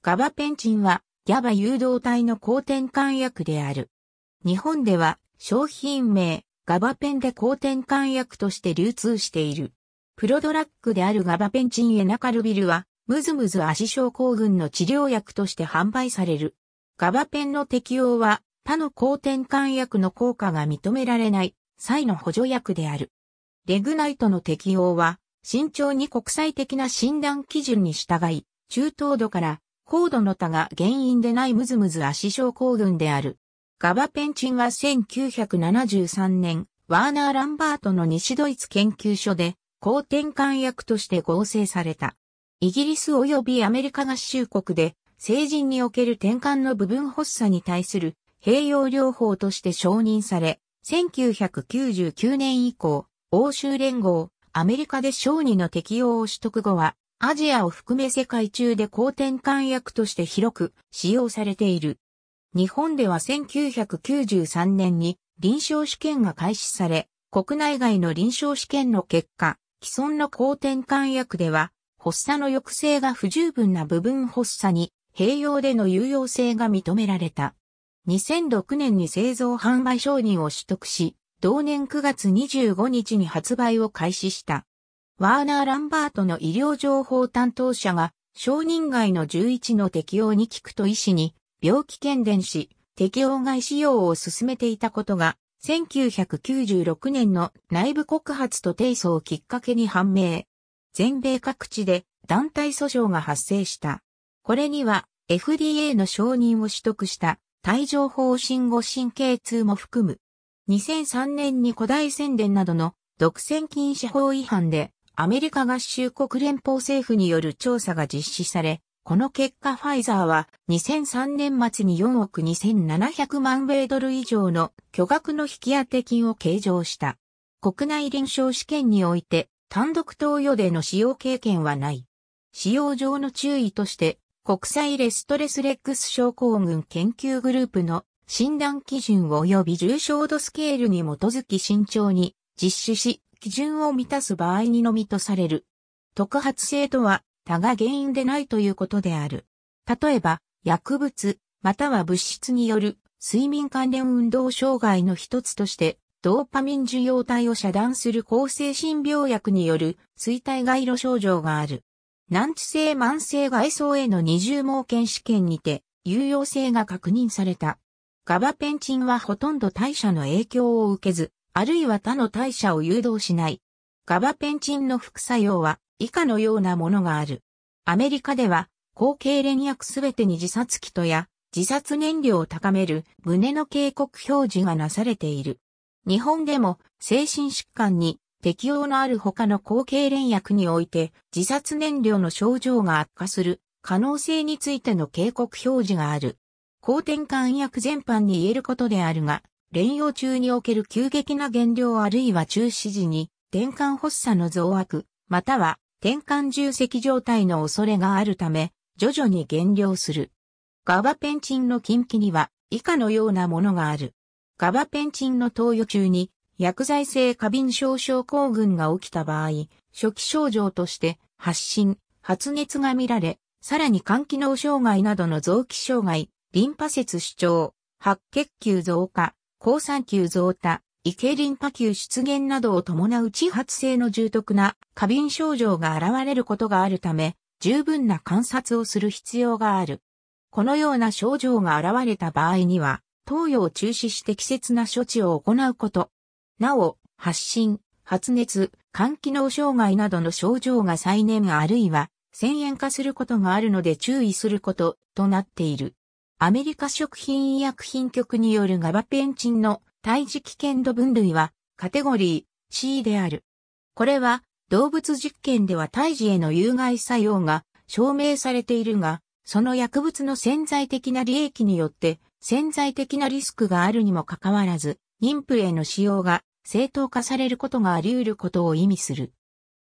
ガバペンチンはギャバ誘導体の抗転換薬である。日本では商品名ガバペンで抗転換薬として流通している。プロドラッグであるガバペンチンエナカルビルはムズムズ足症候群の治療薬として販売される。ガバペンの適用は他の抗転換薬の効果が認められない際の補助薬である。レグナイトの適用は慎重に国際的な診断基準に従い中等度から高度の他が原因でないムズムズ足症候群である。ガバペンチンは1973年、ワーナー・ランバートの西ドイツ研究所で、抗転換薬として合成された。イギリス及びアメリカ合衆国で、成人における転換の部分発作に対する併用療法として承認され、1999年以降、欧州連合、アメリカで小児の適用を取得後は、アジアを含め世界中で好転換薬として広く使用されている。日本では1993年に臨床試験が開始され、国内外の臨床試験の結果、既存の抗転換薬では、発作の抑制が不十分な部分発作に、併用での有用性が認められた。2006年に製造販売承認を取得し、同年9月25日に発売を開始した。ワーナー・ランバートの医療情報担当者が、承認外の11の適用に効くと医師に、病気検伝し、適用外使用を進めていたことが、1996年の内部告発と提訴をきっかけに判明。全米各地で団体訴訟が発生した。これには FDA の承認を取得した帯状方針後神経痛も含む。2003年に古代宣伝などの独占禁止法違反でアメリカ合衆国連邦政府による調査が実施され、この結果ファイザーは2003年末に4億2700万米ドル以上の巨額の引き当て金を計上した。国内臨床試験において単独投与での使用経験はない。使用上の注意として国際レストレスレックス症候群研究グループの診断基準及び重症度スケールに基づき慎重に実施し基準を満たす場合にのみとされる。特発性とは、他が原因でないということである。例えば、薬物、または物質による睡眠関連運動障害の一つとして、ドーパミン受容体を遮断する抗精神病薬による衰退外路症状がある。難治性慢性外装への二重盲検試験にて有用性が確認された。ガバペンチンはほとんど代謝の影響を受けず、あるいは他の代謝を誘導しない。ガバペンチンの副作用は以下のようなものがある。アメリカでは、後継連薬すべてに自殺機とや自殺燃料を高める胸の警告表示がなされている。日本でも精神疾患に適用のある他の後継連薬において自殺燃料の症状が悪化する可能性についての警告表示がある。抗転換薬全般に言えることであるが、連用中における急激な減量あるいは中止時に、転換発作の増悪、または転換重積状態の恐れがあるため、徐々に減量する。ガバペンチンの禁忌には以下のようなものがある。ガバペンチンの投与中に薬剤性過敏症症候群が起きた場合、初期症状として発疹、発熱が見られ、さらに肝機能障害などの臓器障害、リンパ節主張、白血球増加、高酸球増多、異形リンパ球出現などを伴う地発性の重篤な過敏症状が現れることがあるため、十分な観察をする必要がある。このような症状が現れた場合には、投与を中止して適切な処置を行うこと。なお、発疹、発熱、肝機能障害などの症状が再燃あるいは、先円化することがあるので注意することとなっている。アメリカ食品医薬品局によるガバペンチンの胎児危険度分類はカテゴリー C である。これは動物実験では胎児への有害作用が証明されているが、その薬物の潜在的な利益によって潜在的なリスクがあるにもかかわらず、妊婦への使用が正当化されることがあり得ることを意味する。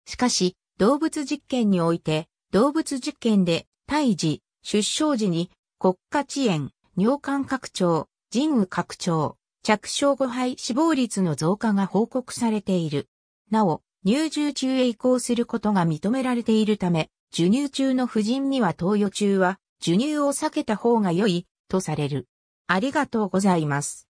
しかし、動物実験において、動物実験で胎児、出生時に国家遅延、尿管拡張、腎雨拡張、着床後肺死亡率の増加が報告されている。なお、入住中へ移行することが認められているため、授乳中の婦人には投与中は、授乳を避けた方が良い、とされる。ありがとうございます。